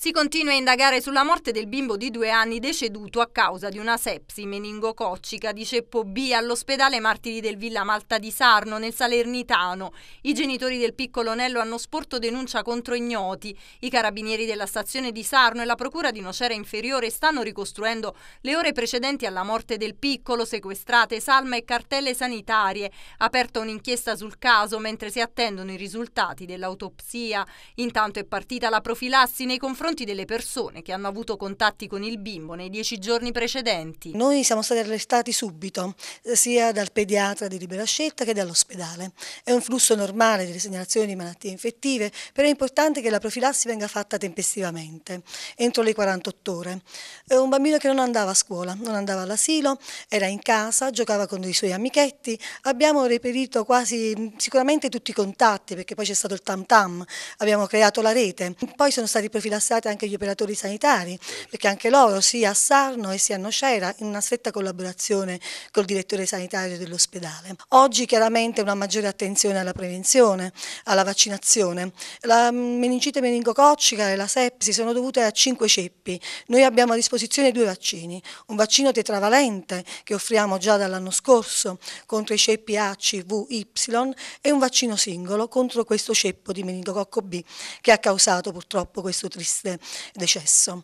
Si continua a indagare sulla morte del bimbo di due anni deceduto a causa di una sepsi meningococcica di ceppo B all'ospedale Martiri del Villa Malta di Sarno, nel Salernitano. I genitori del piccolo Nello hanno sporto denuncia contro ignoti. I carabinieri della stazione di Sarno e la procura di Nocera Inferiore stanno ricostruendo le ore precedenti alla morte del piccolo, sequestrate salma e cartelle sanitarie. Aperta un'inchiesta sul caso mentre si attendono i risultati dell'autopsia. Intanto è partita la profilassi nei confronti confronti delle persone che hanno avuto contatti con il bimbo nei dieci giorni precedenti. Noi siamo stati arrestati subito, eh, sia dal pediatra di libera scelta che dall'ospedale. È un flusso normale delle segnalazioni di malattie infettive, però è importante che la profilassi venga fatta tempestivamente, entro le 48 ore. È eh, un bambino che non andava a scuola, non andava all'asilo, era in casa, giocava con i suoi amichetti, abbiamo reperito quasi mm, sicuramente tutti i contatti, perché poi c'è stato il tam tam, abbiamo creato la rete. Poi sono stati profilassati coinvolgere anche gli operatori sanitari, perché anche loro sia a Sarno e sia a Nocera in una stretta collaborazione col direttore sanitario dell'ospedale. Oggi chiaramente una maggiore attenzione alla prevenzione, alla vaccinazione. La meningite meningococcica e la sepsi sono dovute a cinque ceppi. Noi abbiamo a disposizione due vaccini, un vaccino tetravalente che offriamo già dall'anno scorso contro i ceppi A, C, V, Y e un vaccino singolo contro questo ceppo di meningococco B che ha causato purtroppo questo triste decesso.